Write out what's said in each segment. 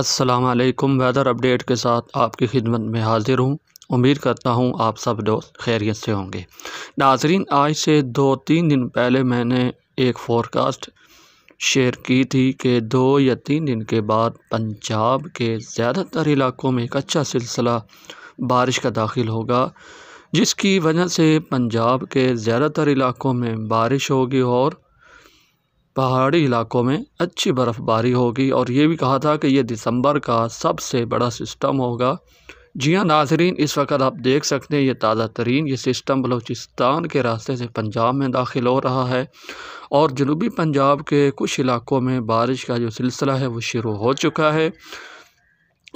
असलकम weather update के साथ आपकी खिदमत में हाज़िर हूँ उम्मीद करता हूँ आप सब दोस्त खैरियत से होंगे नाजरीन आज से दो तीन दिन पहले मैंने एक फ़ोरकास्ट शेयर की थी कि दो या तीन दिन के बाद पंजाब के ज़्यादातर इलाकों में एक अच्छा सिलसिला बारिश का दाखिल होगा जिसकी वजह से पंजाब के ज़्यादातर इलाकों में बारिश होगी और पहाड़ी इलाकों में अच्छी बर्फ़बारी होगी और ये भी कहा था कि ये दिसंबर का सबसे बड़ा सिस्टम होगा जी हाँ नाजरीन इस वक्त आप देख सकते हैं ये ताज़ा तरीन ये सिस्टम बलूचिस्तान के रास्ते से पंजाब में दाखिल हो रहा है और जनूबी पंजाब के कुछ इलाकों में बारिश का जो सिलसिला है वो शुरू हो चुका है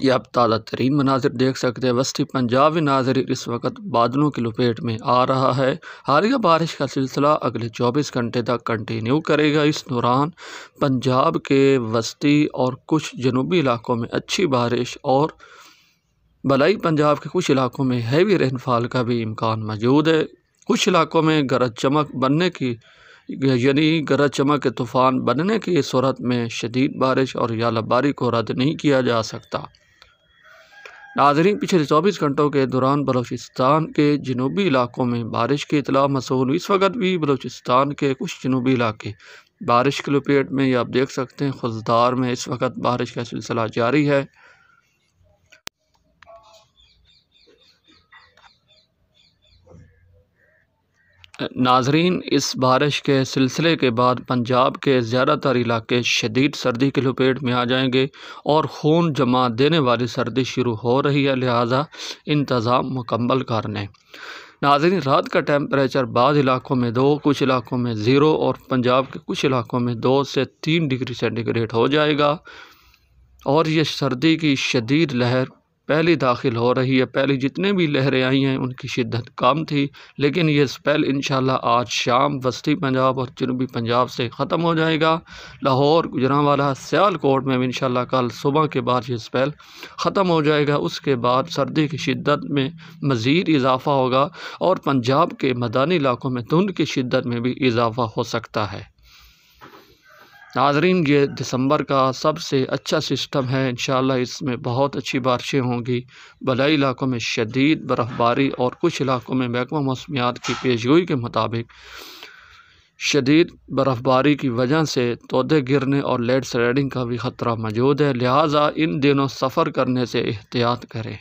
ये आप ताज़ा तरीन मनाजिर देख सकते हैं वस्ती पंजाब नाजर इस वक्त बादलों की लपेट में आ रहा है हालिया बारिश का सिलसिला अगले चौबीस घंटे तक कंटिन्यू करेगा इस दौरान पंजाब के वस्ती और कुछ जनूबी इलाकों में अच्छी बारिश और भलाई पंजाब के कुछ इलाकों में हैवी रेनफॉल का भी इम्कान मौजूद है कुछ इलाकों में गरज चमक बनने की यानी गरज चमक के तूफ़ान बनने की सूरत में शदीद बारिश और यालाबारी को रद्द नहीं किया जा सकता नाजरीन पिछले चौबीस घंटों के दौरान बलोचिस्तान के जनूबी इलाकों में बारिश की इतला मसूल इस वक्त भी बलोचिस्तान के कुछ जनूबी इलाके बारिश के लपेट में ये आप देख सकते हैं खुशदार में इस वक्त बारिश का सिलसिला जारी है नाजरीन इस बारिश के सिलसिले के बाद पंजाब के ज़्यादातर इलाके शदीद सर्दी की लपेट में आ जाएंगे और खून जमा देने वाली सर्दी शुरू हो रही है लिहाजा इंतज़ाम मुकम्मल कर लें नाजरीन रात का टेम्परेचर बाद इलाकों में दो कुछ इलाकों में ज़ीरो और पंजाब के कुछ इलाकों में दो से तीन डिग्री सेंटीग्रेड हो जाएगा और ये सर्दी की शदीद लहर पहली दाखिल हो रही है पहले जितने भी लहरें आई हैं उनकी शिद्दत कम थी लेकिन ये स्पेल इन आज शाम वस्ती पंजाब और जनूबी पंजाब से ख़त्म हो जाएगा लाहौर गुजरावाला सियालकोट में इन कल सुबह के बाद ये स्पेल ख़त्म हो जाएगा उसके बाद सर्दी की शिद्दत में मज़ीद इजाफ़ा होगा और पंजाब के मैदानी इलाकों में धुंध की शिद्दत में भी इजाफ़ा हो सकता है नाजरीन ये दिसंबर का सबसे अच्छा सिस्टम है इन इसमें बहुत अच्छी बारिशें होंगी बलई इलाकों में शदीद बर्फ़बारी और कुछ इलाकों में महकमा मौसमियात की पेशगोई के मुताबिक शदीद बर्फ़बारी की वजह से तोदे गिरने और लेट स्लाइडिंग का भी ख़तरा मौजूद है लिहाजा इन दिनों सफ़र करने से एहतियात करें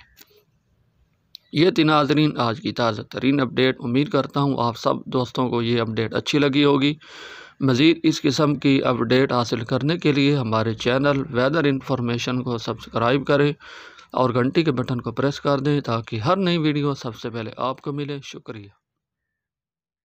ये थी नाजरीन आज की ताज़ा तरीन अपडेट उम्मीद करता हूँ आप सब दोस्तों को ये अपडेट अच्छी लगी होगी मज़ीद इस किस्म की अपडेट हासिल करने के लिए हमारे चैनल वेदर इन्फॉर्मेशन को सब्सक्राइब करें और घंटी के बटन को प्रेस कर दें ताकि हर नई वीडियो सबसे पहले आपको मिले शुक्रिया